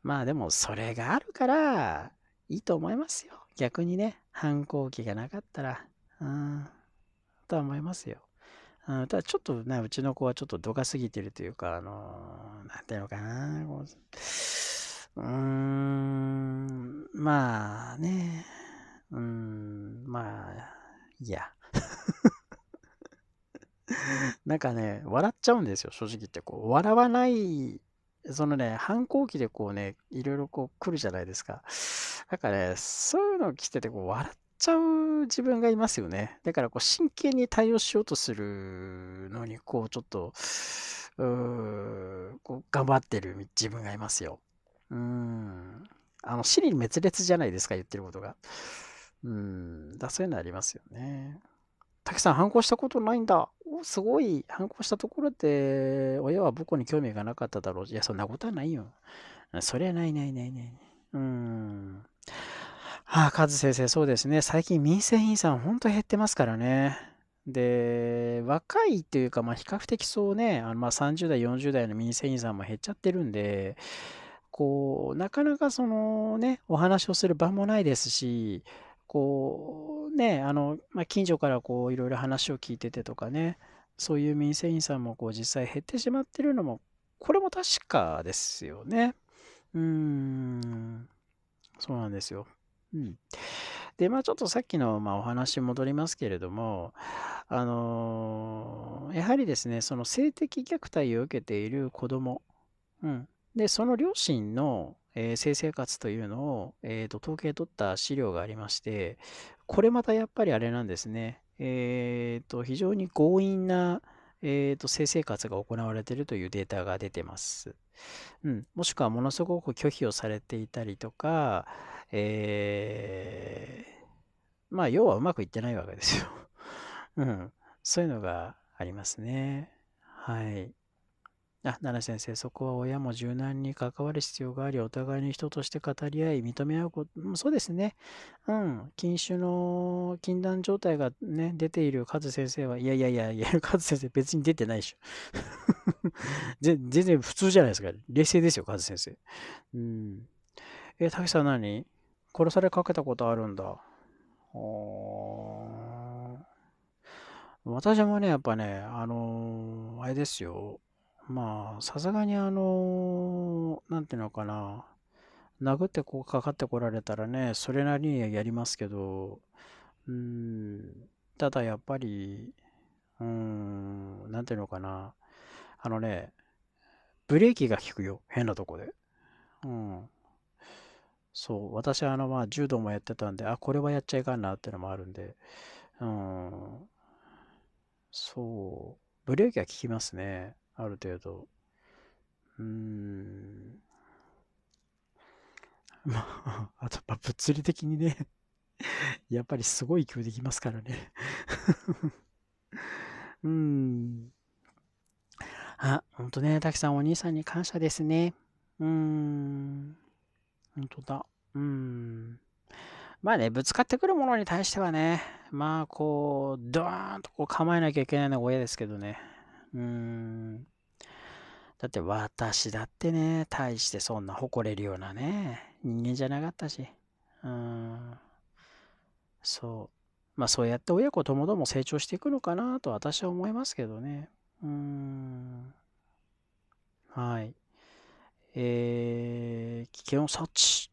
まあでも、それがあるから、いいと思いますよ。逆にね、反抗期がなかったら、うん、とは思いますよ。うん、ただちょっとね、うちの子はちょっと度が過ぎてるというか、あのー、なんていうのかな、う、うーん、まあね、うん、まあ、いや。*laughs* なんかね、笑っちゃうんですよ、正直言って。こう、笑わない、そのね、反抗期でこうね、いろいろこう来るじゃないですか。なんかね、そういうの来てて、こう、笑っちゃう自分がいますよね。だからこう真剣に対応しようとするのにこうちょっとうーこう頑張ってる自分がいますよ。うん。あの、に滅裂じゃないですか、言ってることが。うん、だそういうのありますよね。たけさん、反抗したことないんだ。おすごい。反抗したところで、親は僕に興味がなかっただろう。いや、そんなことはないよ。そりゃないないないない。うん。ああ、カズ先生、そうですね。最近民生委員さん、ほんと減ってますからね。で、若いというか、まあ、比較的そうね、あのまあ30代、40代の民生委員さんも減っちゃってるんで、こう、なかなかそのね、お話をする場もないですし、こう、ね、あの、まあ、近所からこう、いろいろ話を聞いててとかね、そういう民生委員さんもこう、実際減ってしまってるのも、これも確かですよね。うん、そうなんですよ。うん。で、まあちょっとさっきの、まあ、お話戻りますけれども、あのー、やはりですね、その性的虐待を受けている子供、うん、で、その両親の、えー、性生活というのを、えーと、統計取った資料がありまして、これまたやっぱりあれなんですね。えーと、非常に強引な、えーと性生活が行われているというデータが出てます。うん、もしくはものすごく拒否をされていたりとか、えー、まあ要はうまくいってないわけですよ。うん、そういうのがありますね。はい。あ、奈良先生、そこは親も柔軟に関わる必要があり、お互いに人として語り合い、認め合うこと、そうですね。うん。禁酒の禁断状態がね、出ているカズ先生は、いやいやいや、いや、カズ先生別に出てないでしょ。*laughs* 全然普通じゃないですか。冷静ですよ、カズ先生。うん。え、竹さん何殺されかけたことあるんだ。私もね、やっぱね、あのー、あれですよ。まあ、さすがにあの、なんていうのかな、殴ってこうかかってこられたらね、それなりにやりますけど、うん、ただやっぱり、うん、なんていうのかな、あのね、ブレーキが効くよ、変なとこで。うん。そう、私はあの、まあ、柔道もやってたんで、あ、これはやっちゃいかんなっていうのもあるんで、うん、そう、ブレーキは効きますね。ある程度、うーん、*laughs* まあ、あと物理的にねやっぱりすごい勢いできますからね *laughs* うん。あ、ほんとね、滝さんお兄さんに感謝ですね。うーん。ほんとだ。うん。まあね、ぶつかってくるものに対してはね、まあこう、ドーンとこう構えなきゃいけないのが親ですけどね。うーん。だって私だってね、大してそんな誇れるようなね、人間じゃなかったし。うん。そう。まあそうやって親子ともども成長していくのかなと私は思いますけどね。うん。はい。えー、危険を察知。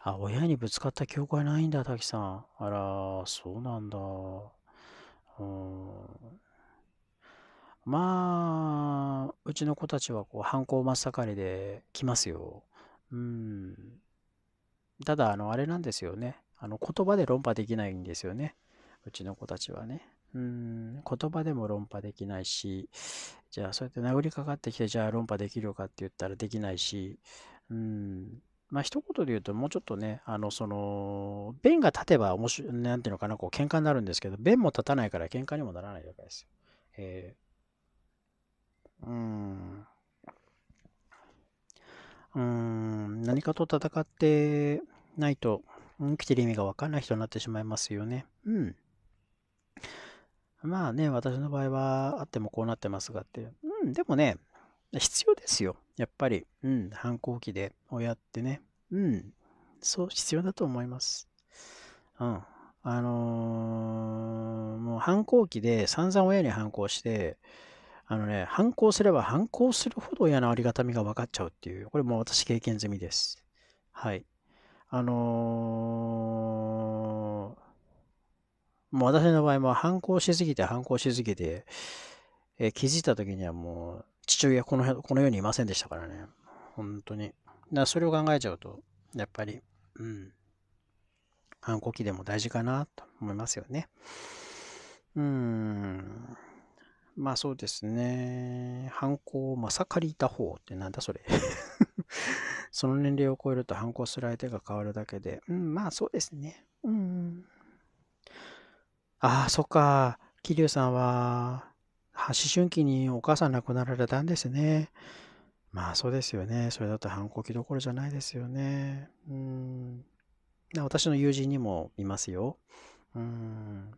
あ、親にぶつかった記憶はないんだ、滝さん。あら、そうなんだ。まあ、うちの子たちはこう反抗真っ盛りで来ますよ。うん。ただ、あの、あれなんですよね。あの、言葉で論破できないんですよね。うちの子たちはね。うん、言葉でも論破できないし、じゃあそうやって殴りかかってきて、じゃあ論破できるかって言ったらできないし、うん、まあ一言で言うと、もうちょっとね、あの、その、弁が立てば面白い、なんていうのかな、こう、喧嘩になるんですけど、弁も立たないから喧嘩にもならないわけですよ。えー、うーん。うーん、何かと戦ってないと、生きてる意味がわかんない人になってしまいますよね。うん。まあね、私の場合はあってもこうなってますがって。うん、でもね、必要ですよ。やっぱり、うん、反抗期で親ってね、うん、そう、必要だと思います。うん。あのー、もう反抗期で散々親に反抗して、あのね、反抗すれば反抗するほど親のありがたみが分かっちゃうっていう、これもう私経験済みです。はい。あのー、もう私の場合も反抗しすぎて反抗しすぎて、えー、気づいた時にはもう父親このこの世にいませんでしたからね。本当に。だそれを考えちゃうと、やっぱり、うん。反抗期でも大事かなと思いますよね。うーん。まあそうですね。反抗をまさかりいた方ってなんだそれ。*laughs* その年齢を超えると反抗する相手が変わるだけで。うん、まあそうですね。うん。ああ、そっか。桐生さんは思春期にお母さん亡くなられたんですね。まあそうですよね。それだと反抗期どころじゃないですよね。うん。私の友人にもいますよ。うん。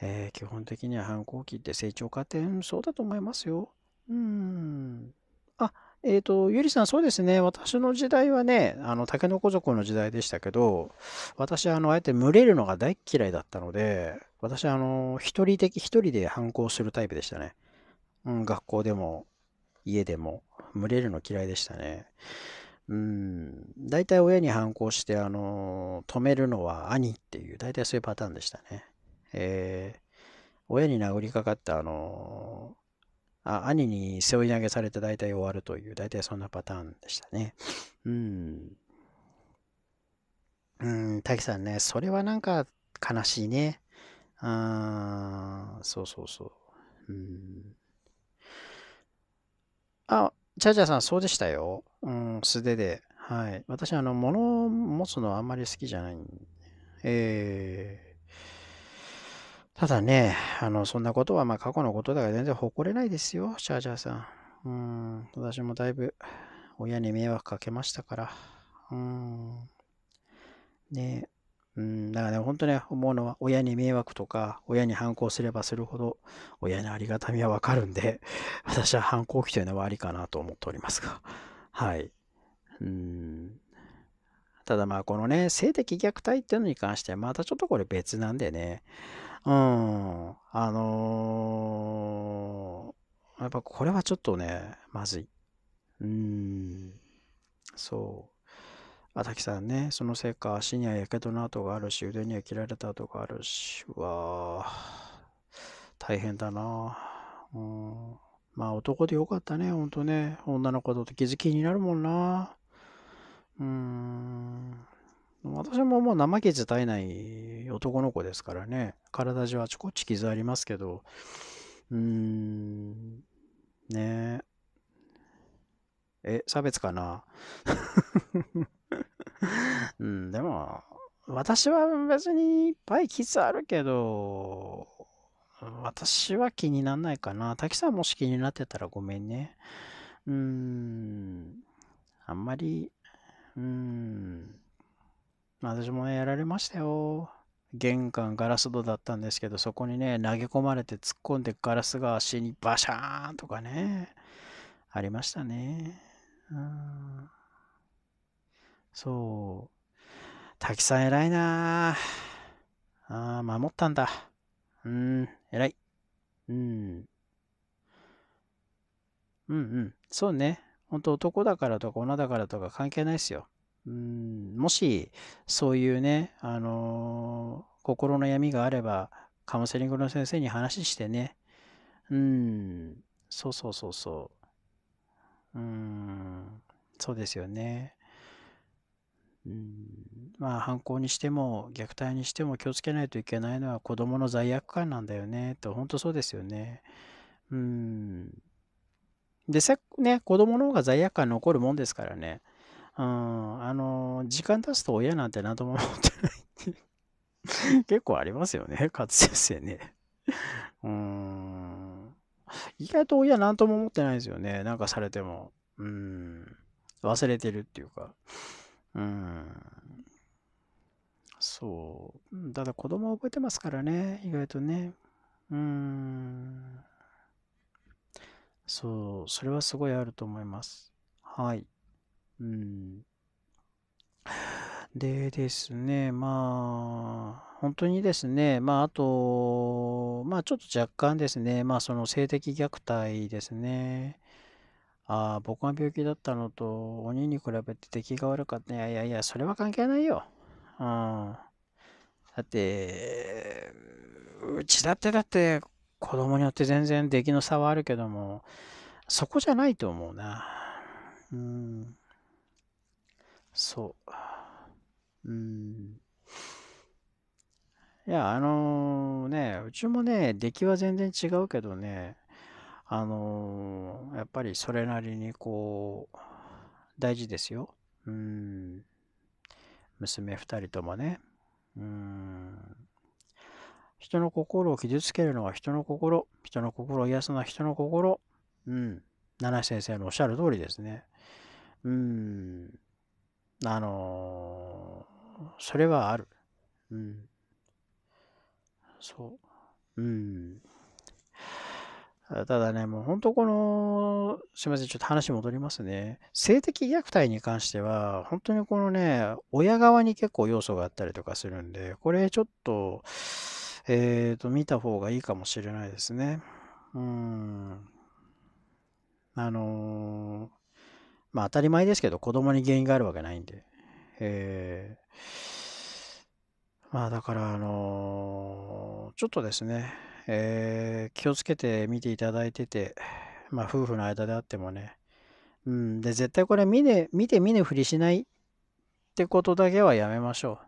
えー、基本的には反抗期って成長過程、そうだと思いますよ。うん。あ、えっ、ー、と、ゆりさん、そうですね。私の時代はね、あの、タケノコ族の時代でしたけど、私、あの、あえて群れるのが大嫌いだったので、私、あの、一人的、一人で反抗するタイプでしたね。うん、学校でも、家でも、群れるの嫌いでしたね。うん、大体親に反抗して、あの、止めるのは兄っていう、大体そういうパターンでしたね。えー、親に殴りかかった、あの、あ兄に背負い投げされて大体終わるという、大体そんなパターンでしたね。うん。うん、滝さんね、それはなんか悲しいね。あー、そうそうそう。うん。あ、チャちゃャさん、そうでしたよ。うん、素手で。はい。私、あの、物を持つのはあんまり好きじゃないええーただね、あの、そんなことはまあ過去のことだから全然誇れないですよ、チャージャーさん。うん、私もだいぶ親に迷惑かけましたから。うん。ねうん、だからね、本当ね、思うのは、親に迷惑とか、親に反抗すればするほど、親のありがたみはわかるんで、*laughs* 私は反抗期というのはありかなと思っておりますが。はい。うん。ただまあ、このね、性的虐待っていうのに関しては、またちょっとこれ別なんでね、うん、あのー、やっぱこれはちょっとね、まずい。うん、そう。あたきさんね、そのせいか、足にはやけどの跡があるし、腕には切られた跡があるし、わ大変だな。うん、まあ男でよかったね、ほんとね。女の子と気づきになるもんな。うん。私ももう怠けず絶えない男の子ですからね、体中あちこち傷ありますけど、うーん、ねえ、え差別かな *laughs* うん、でも、私は別にいっぱい傷あるけど、私は気にならないかな。滝さんもし気になってたらごめんね。うーん、あんまり、うーん、私もね、やられましたよ。玄関ガラス戸だったんですけど、そこにね、投げ込まれて突っ込んでガラスが足にバシャーンとかね、ありましたね。うん。そう。滝さん偉いなああ、守ったんだ。うん、偉い。うん。うんうん。そうね。ほんと男だからとか女だからとか関係ないっすよ。うん、もし、そういうね、あのー、心の闇があれば、カウンセリングの先生に話してね、うん、そうそうそうそう。うん、そうですよね。うん、まあ、犯行にしても、虐待にしても気をつけないといけないのは子供の罪悪感なんだよね、と、本当そうですよね。うん。で、ね、子供の方が罪悪感残るもんですからね。うん、あの、時間経つと親なんて何とも思ってないって *laughs* 結構ありますよね、勝先生ね。うん。意外と親何とも思ってないですよね、なんかされても。うん。忘れてるっていうか。うん。そう。ただ子供は覚えてますからね、意外とね。うん。そう、それはすごいあると思います。はい。うん。でですね、まあ、本当にですね、まあ、あと、まあ、ちょっと若干ですね、まあ、その性的虐待ですね。ああ、僕が病気だったのと、鬼に比べて敵が悪かった。いやいやいや、それは関係ないよ。うん。だって、うちだってだって、子供によって全然出来の差はあるけども、そこじゃないと思うな。うん。そう。うん。いや、あのね、うちもね、出来は全然違うけどね、あのやっぱりそれなりにこう、大事ですよ。うん。娘2人ともね。うん。人の心を傷つけるのは人の心。人の心を癒すのは人の心。うん。七先生のおっしゃる通りですね。うん。あのー、それはある。うん。そう。うん。ただね、もう本当この、すみません、ちょっと話戻りますね。性的虐待に関しては、本当にこのね、親側に結構要素があったりとかするんで、これちょっと、えっ、ー、と、見た方がいいかもしれないですね。うん。あのー、まあ当たり前ですけど、子供に原因があるわけないんで。えー、まあだから、あのー、ちょっとですね、えー、気をつけて見ていただいてて、まあ夫婦の間であってもね、うん、で、絶対これ見ね、見て見ぬふりしないってことだけはやめましょ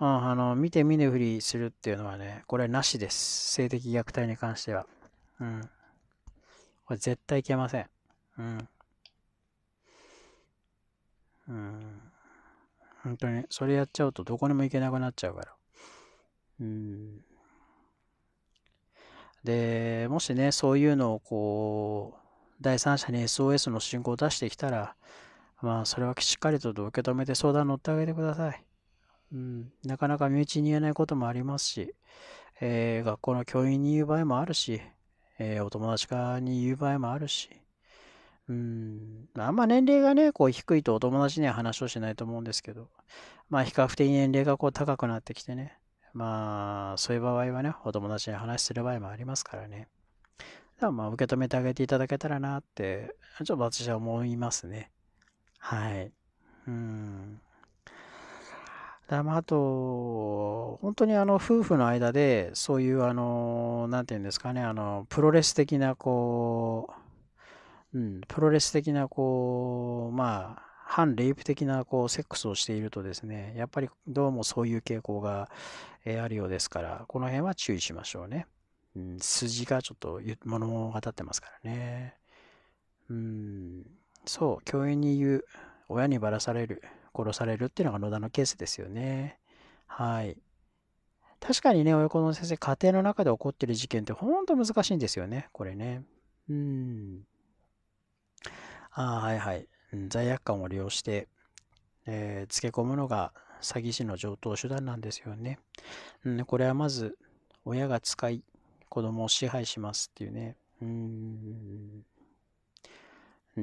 う。うん、あの、見て見ぬふりするっていうのはね、これなしです。性的虐待に関しては。うん。これ絶対いけません。うん。うん。本当に、それやっちゃうとどこにも行けなくなっちゃうから。うん。で、もしね、そういうのをこう、第三者に SOS の信号を出してきたら、まあ、それはしっかりと受け止めて相談乗ってあげてください。うん、なかなか身内に言えないこともありますし、えー、学校の教員に言う場合もあるし、えー、お友達側に言う場合もあるし、うん、あ、あんま年齢がね、こう低いとお友達には話をしないと思うんですけど、まあ比較的年齢がこう高くなってきてね、まあそういう場合はね、お友達に話する場合もありますからね。だからまあ受け止めてあげていただけたらなって、ちょっと私は思いますね。はい。うん。だまあ、あと、本当にあの夫婦の間で、そういうあの、なんていうんですかね、あの、プロレス的なこう、うん、プロレス的な、こう、まあ、反レイプ的な、こう、セックスをしているとですね、やっぱりどうもそういう傾向が、えー、あるようですから、この辺は注意しましょうね。うん、筋がちょっと物語ってますからね。うん、そう、教員に言う、親にばらされる、殺されるっていうのが野田のケースですよね。はい。確かにね、親子の先生、家庭の中で起こってる事件ってほんと難しいんですよね、これね。うん。あはいはい、うん、罪悪感を利用して、えー、つけ込むのが詐欺師の常等手段なんですよね。うん、これはまず、親が使い、子供を支配しますっていうね。うん。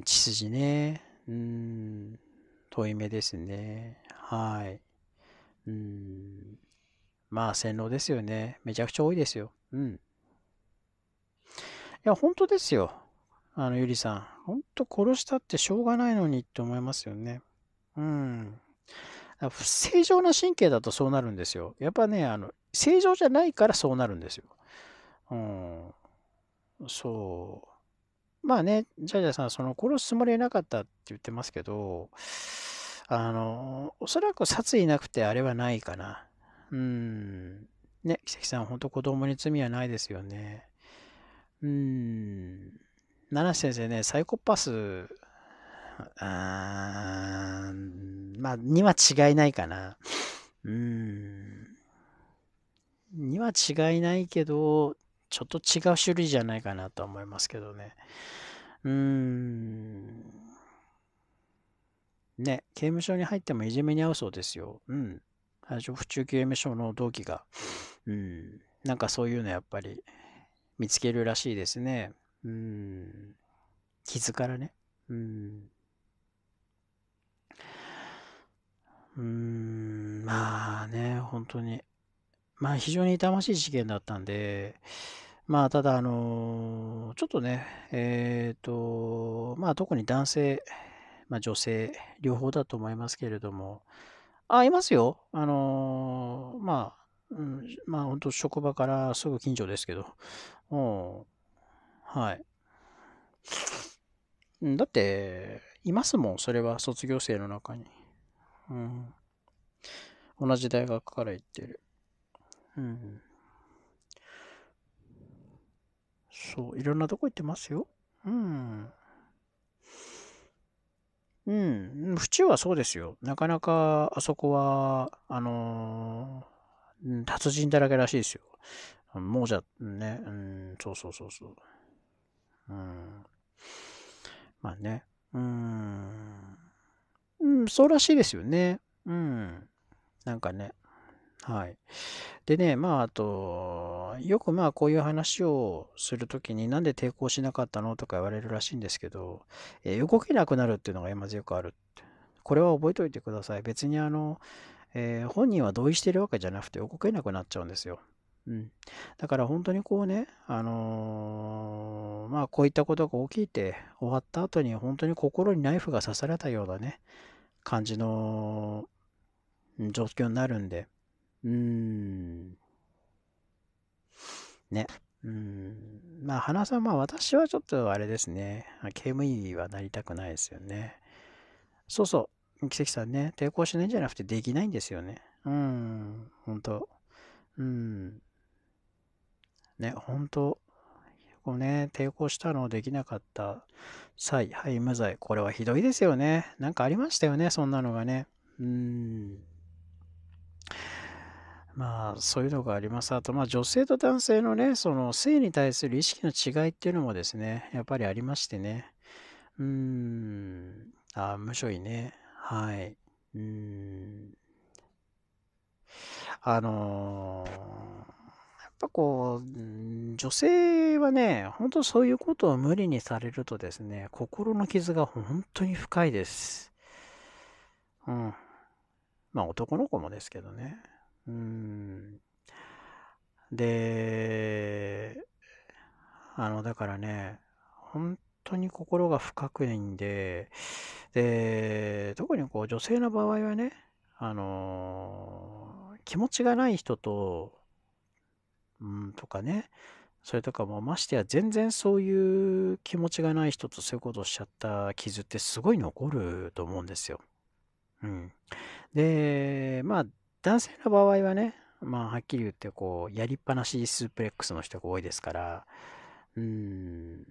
血筋ね。うん。遠い目ですね。はい。うん。まあ、洗脳ですよね。めちゃくちゃ多いですよ。うん。いや、本当ですよ。あの、ゆりさん。ほんと殺したってしょうがないのにって思いますよね。うん。不正常な神経だとそうなるんですよ。やっぱね、あの、正常じゃないからそうなるんですよ。うん。そう。まあね、ジャジャさん、その殺すつもりはなかったって言ってますけど、あの、おそらく殺意なくてあれはないかな。うん。ね、奇跡さん、本当子供に罪はないですよね。うん。七瀬先生ね、サイコパス、あまあ、には違いないかな。うん。には違いないけど、ちょっと違う種類じゃないかなと思いますけどね。うん。ね、刑務所に入ってもいじめに遭うそうですよ。うん。府中刑務所の同期が。うん。なんかそういうのやっぱり見つけるらしいですね。うん、傷からね。うん。うん、まあね、本当に。まあ非常に痛ましい事件だったんで、まあただあの、ちょっとね、えっ、ー、と、まあ特に男性、まあ女性、両方だと思いますけれども、あ、いますよ。あのまあ、うん、まあ本当職場からすぐ近所ですけど、うん、はい。だって、いますもん、それは卒業生の中に。うん。同じ大学から行ってる。うん。そう、いろんなとこ行ってますよ。うん。うん。府中はそうですよ。なかなか、あそこは、あのー、達人だらけらしいですよ。もうじゃ、ね、うん、そうそうそうそう。まあね。うん。うん、そうらしいですよね。うん。なんかね。はい。でね、まあ、あと、よくまあ、こういう話をするときに、なんで抵抗しなかったのとか言われるらしいんですけど、えー、動けなくなるっていうのがまずよくあるこれは覚えておいてください。別にあの、えー、本人は同意してるわけじゃなくて動けなくなっちゃうんですよ。うん。だから本当にこうね、あのー、まあこういったことが起きて終わった後に本当に心にナイフが刺されたようなね、感じの状況になるんで、うーん。ね。うん。まあ、花さん、まあ、私はちょっとあれですね。刑務員はなりたくないですよね。そうそう。奇跡さんね、抵抗しないんじゃなくてできないんですよね。うん。本当うん。ね、本当こうね、抵抗したのできなかった際、はい、無罪。これはひどいですよね。なんかありましたよね、そんなのがね。うん。まあ、そういうのがあります。あと、まあ、女性と男性のね、その性に対する意識の違いっていうのもですね、やっぱりありましてね。うん。あ、むしょいね。はい。うん。あのーぱこう、女性はね、本当そういうことを無理にされるとですね、心の傷が本当に深いです。うん。まあ男の子もですけどね。うん。で、あの、だからね、本当に心が深くいんで、で、特にこう女性の場合はね、あの気持ちがない人とうん、とかね。それとかもましてや全然そういう気持ちがない人とそういうことをしちゃった傷ってすごい残ると思うんですよ。うん。で、まあ男性の場合はね、まあはっきり言ってこう、やりっぱなしスープレックスの人が多いですから、うん、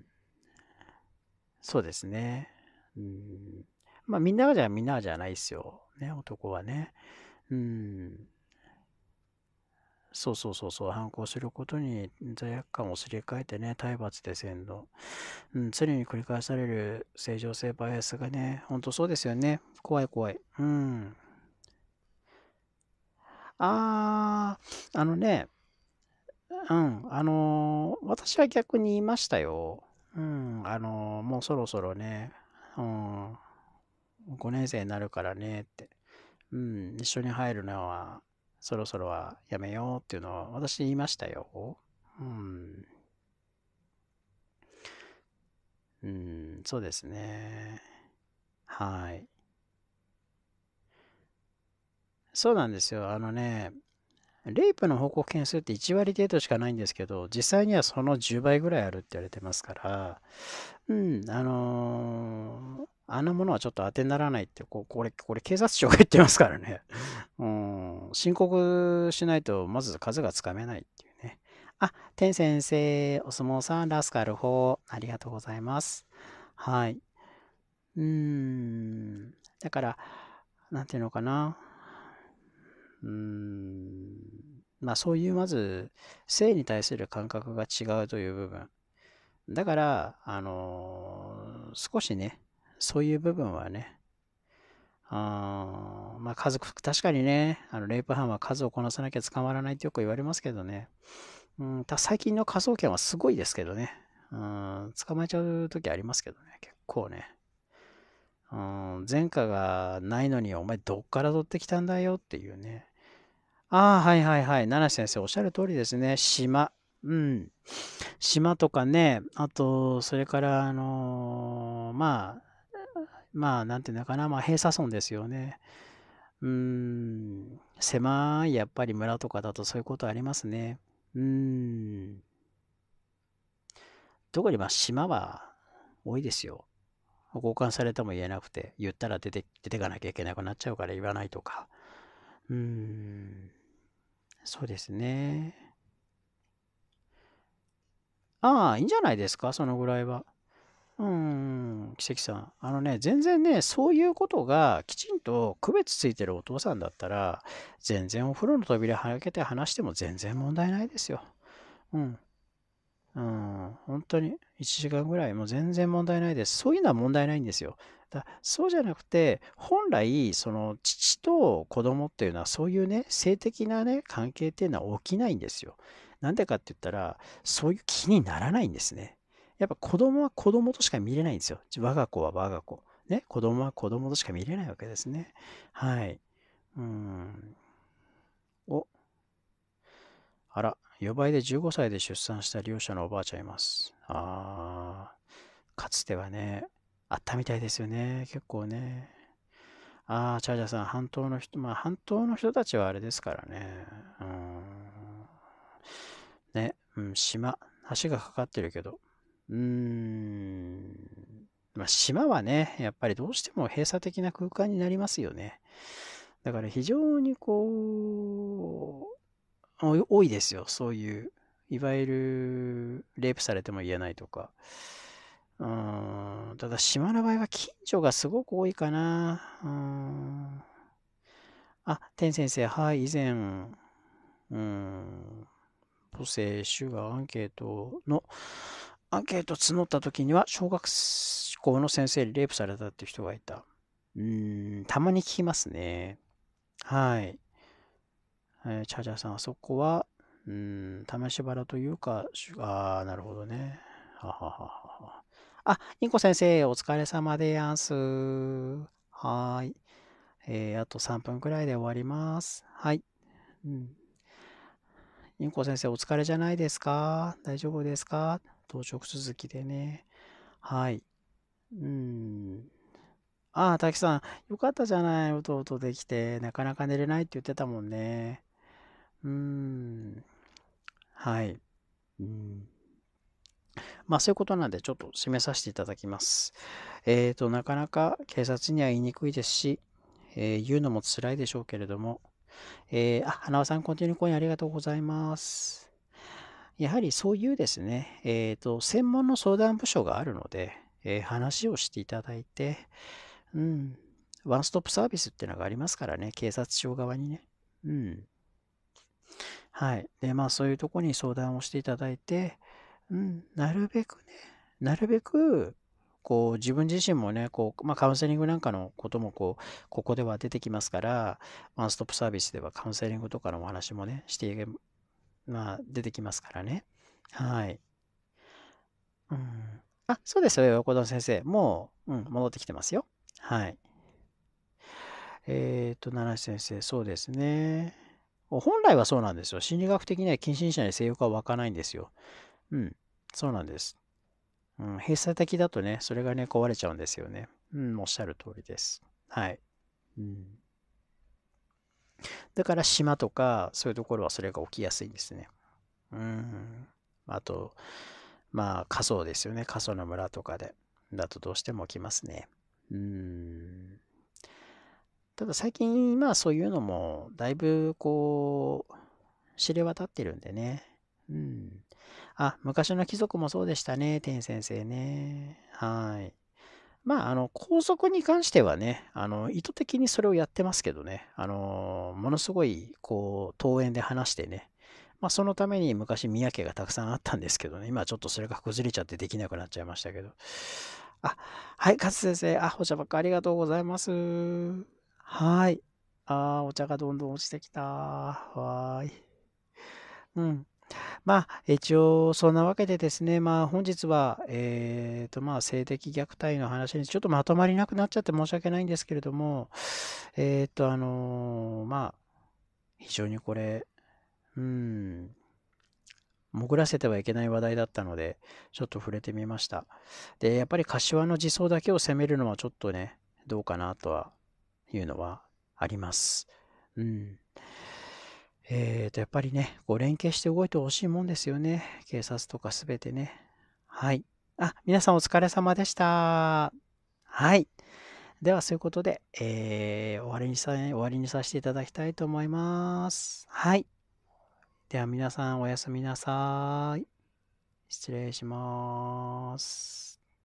そうですね。うん、まあみんながじゃみんなじゃないですよ。ね、男はね。うんそうそうそうそう、反抗することに罪悪感をすり替えてね、体罰でせんの。うん、常に繰り返される正常性バイアスがね、ほんとそうですよね。怖い怖い。うん。あー、あのね、うん、あのー私は逆に言いましたよ。うん、あのーもうそろそろね、うん、5年生になるからねって。うん、一緒に入るのはそろそろはやめようっていうのは私言いましたよ。うん。うん、そうですね。はい。そうなんですよ。あのね、レイプの報告件数って1割程度しかないんですけど、実際にはその10倍ぐらいあるって言われてますから、うん、あのー、あんなものはちょっと当てにならないって、ここれ、これ警察庁が言ってますからね。*laughs* うん、申告しないと、まず数がつかめないっていうね。あ、天先生、お相撲さん、ラスカル法、ありがとうございます。はい。うん、だから、なんていうのかな。うーん、まあそういうまず、性に対する感覚が違うという部分。だから、あのー、少しね、そういう部分はね、あまあ家族、確かにね、あのレイプ犯は数をこなさなきゃ捕まらないってよく言われますけどね。うん、た最近の科捜研はすごいですけどね。うん、捕まえちゃう時ありますけどね、結構ね。うん、前科がないのにお前どっから取ってきたんだよっていうね。ああ、はいはいはい。奈良先生おっしゃる通りですね。島。うん。島とかね、あと、それから、あのー、まあ、まあ、なんていうのかな、まあ、閉鎖村ですよね。うん、狭い、やっぱり村とかだとそういうことありますね。うん。特に、まあ、島は多いですよ。交換されても言えなくて、言ったら出て、出てかなきゃいけなくなっちゃうから言わないとか。うーん。そうですね。ああ、いいんじゃないですか、そのぐらいは。うん、奇跡さん。あのね、全然ね、そういうことがきちんと区別ついてるお父さんだったら、全然お風呂の扉開けて話しても全然問題ないですよ。うん。うん、本当に。1時間ぐらい、もう全然問題ないです。そういうのは問題ないんですよ。だそうじゃなくて、本来、その父と子供っていうのは、そういうね、性的なね、関係っていうのは起きないんですよ。なんでかって言ったら、そういう気にならないんですね。やっぱ子供は子供としか見れないんですよ。我が子は我が子。ね、子供は子供としか見れないわけですね。はい。うん。お。あら。4倍で15歳で出産した利用者のおばあちゃんいます。ああ、かつてはね、あったみたいですよね。結構ね。ああ、チャージャーさん、半島の人、まあ、半島の人たちはあれですからね。うん。ね、うん、島、橋がかかってるけど。うーん。まあ、島はね、やっぱりどうしても閉鎖的な空間になりますよね。だから非常にこう、多いですよ。そういう、いわゆる、レイプされても言えないとか。うん、ただ、島の場合は近所がすごく多いかな。うん。あ、天先生、はい、以前、うん、母性主がアンケートの、アンケート募った時には、小学校の先生にレイプされたって人がいた。うん、たまに聞きますね。はい。えー、チャージャーさん、あそこは、うん、試し腹というか、ああ、なるほどね。はははは。あ、インコ先生、お疲れ様でやんす。はい。えー、あと3分くらいで終わります。はい。うん。インコ先生、お疲れじゃないですか大丈夫ですか当直続きでね。はい。うん。ああ、滝さん、よかったじゃない。弟できて、なかなか寝れないって言ってたもんね。うーん。はい。うん。まあそういうことなんで、ちょっと締めさせていただきます。えっ、ー、と、なかなか警察には言いにくいですし、えー、言うのも辛いでしょうけれども、えー、あ、花輪さん、コンティニュー講演ありがとうございます。やはりそういうですね、えっ、ー、と、専門の相談部署があるので、えー、話をしていただいて、うん、ワンストップサービスっていうのがありますからね、警察庁側にね。うん。はい。で、まあそういうとこに相談をしていただいて、うん、なるべくね、なるべく、こう自分自身もね、こうまあ、カウンセリングなんかのこともこうここでは出てきますから、ワンストップサービスではカウンセリングとかのお話もね、してまあ、出てきますからね。はい。うん、あ、そうですよ、横田先生。もう、うん、戻ってきてますよ。はい。えっ、ー、と、奈良先生、そうですね。本来はそうなんですよ。心理学的には近親者に性欲は湧かないんですよ。うん、そうなんです。うん、閉鎖的だとね、それがね、壊れちゃうんですよね。うん、おっしゃる通りです。はい。うん、だから、島とか、そういうところはそれが起きやすいんですね。うん。あと、まあ、仮疎ですよね。過疎の村とかで。だとどうしても起きますね。うん。ただ最近、まあそういうのも、だいぶこう、知れ渡ってるんでね。うん。あ、昔の貴族もそうでしたね、天先生ね。はい。まあ、あの、校則に関してはね、あの、意図的にそれをやってますけどね、あの、ものすごい、こう、登園で話してね、まあ、そのために昔、宮家がたくさんあったんですけどね、今ちょっとそれが崩れちゃってできなくなっちゃいましたけど。あ、はい、勝先生、あ、お茶ばっかありがとうございます。はい。あー、お茶がどんどん落ちてきた。はーい。うん。まあ、一応、そんなわけでですね、まあ、本日は、えーと、まあ、性的虐待の話にちょっとまとまりなくなっちゃって申し訳ないんですけれども、えーと、あのーまあ、非常にこれ、うん、潜らせてはいけない話題だったので、ちょっと触れてみました。で、やっぱり柏の自走だけを責めるのはちょっとね、どうかなとはいうのはあります。うん。えっ、ー、と、やっぱりね、こう連携して動いてほしいもんですよね。警察とかすべてね。はい。あ、皆さんお疲れ様でした。はい。では、そういうことで、えー、終わりにさ、終わりにさせていただきたいと思います。はい。では、皆さんおやすみなさい。失礼します。